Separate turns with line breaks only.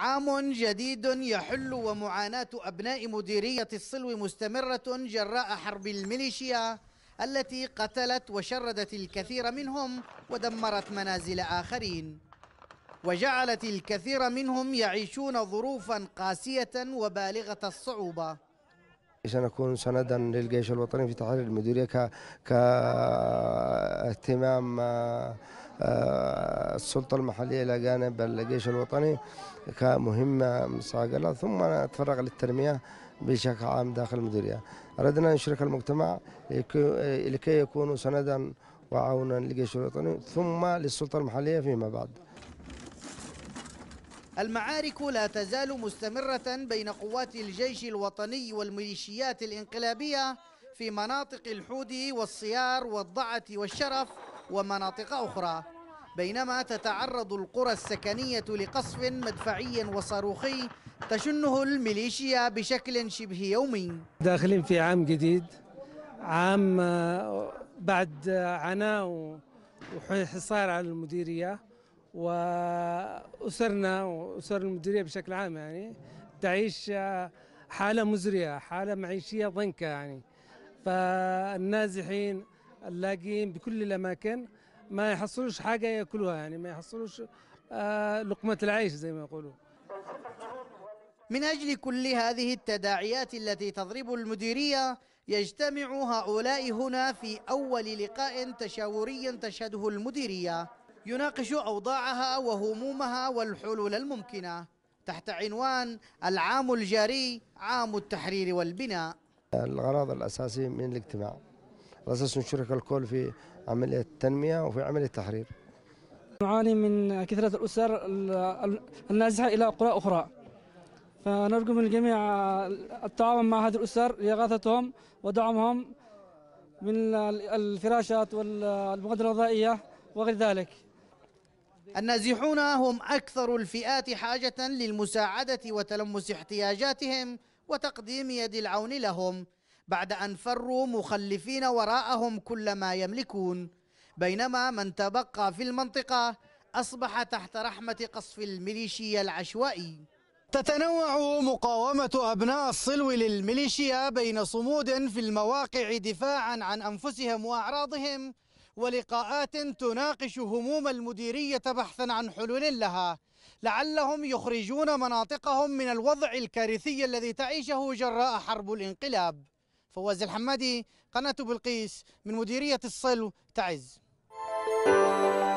عام جديد يحل ومعاناة أبناء مديرية الصلو مستمرة جراء حرب الميليشيا التي قتلت وشردت الكثير منهم ودمرت منازل آخرين وجعلت الكثير منهم يعيشون ظروفا قاسية وبالغة الصعوبة
سنكون سندا للجيش الوطني في تحرير المديرية كاهتمام آه، آه، السلطه المحليه الى جانب الجيش الوطني كمهمه مستعجله ثم نتفرغ للتنميه بشكل عام داخل المديريه. اردنا نشرك المجتمع لكي يكونوا سندا وعونا للجيش الوطني ثم للسلطه المحليه فيما بعد.
المعارك لا تزال مستمرة بين قوات الجيش الوطني والميليشيات الانقلابية في مناطق الحودي والصيار والضعة والشرف ومناطق أخرى بينما تتعرض القرى السكنية لقصف مدفعي وصاروخي تشنه الميليشيا بشكل شبه يومي
داخلين في عام جديد عام بعد عناء وحصار على المديرية وأسرنا وأسر المديرية بشكل عام يعني تعيش حالة مزرية حالة معيشية ضنكة يعني فالنازحين اللاجئين بكل الاماكن ما يحصلوش حاجه ياكلوها يعني ما يحصلوش
آه، لقمه العيش زي ما يقولوا من أجل كل هذه التداعيات التي تضرب المديرية يجتمع هؤلاء هنا في أول لقاء تشاوري تشهده المديرية يناقش أوضاعها وهمومها والحلول الممكنة تحت عنوان العام الجاري عام التحرير والبناء
الغرض الأساسي من الاجتماع الأساس نشرك الكل في عملية التنمية وفي عملية التحرير نعاني من
كثرة الأسر النازحة إلى قرى أخرى فنرجو من الجميع التعاون مع هذه الأسر لإغاثتهم ودعمهم من
الفراشات والمواد الغذائية وغير ذلك النازحون هم أكثر الفئات حاجة للمساعدة وتلمس احتياجاتهم وتقديم يد العون لهم بعد أن فروا مخلفين وراءهم كل ما يملكون بينما من تبقى في المنطقة أصبح تحت رحمة قصف الميليشيا العشوائي تتنوع مقاومة أبناء الصلو للميليشيا بين صمود في المواقع دفاعا عن أنفسهم وأعراضهم ولقاءات تناقش هموم المديرية بحثا عن حلول لها لعلهم يخرجون مناطقهم من الوضع الكارثي الذي تعيشه جراء حرب الانقلاب فواز الحمادي قناة بلقيس من مديرية الصلو تعز